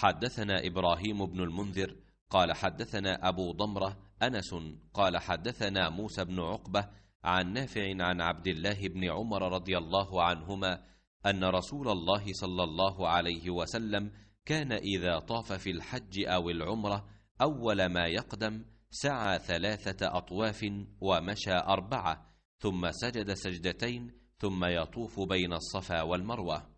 حدثنا ابراهيم بن المنذر قال حدثنا ابو ضمره انس قال حدثنا موسى بن عقبه عن نافع عن عبد الله بن عمر رضي الله عنهما ان رسول الله صلى الله عليه وسلم كان اذا طاف في الحج او العمره اول ما يقدم سعى ثلاثه اطواف ومشى اربعه ثم سجد سجدتين ثم يطوف بين الصفا والمروه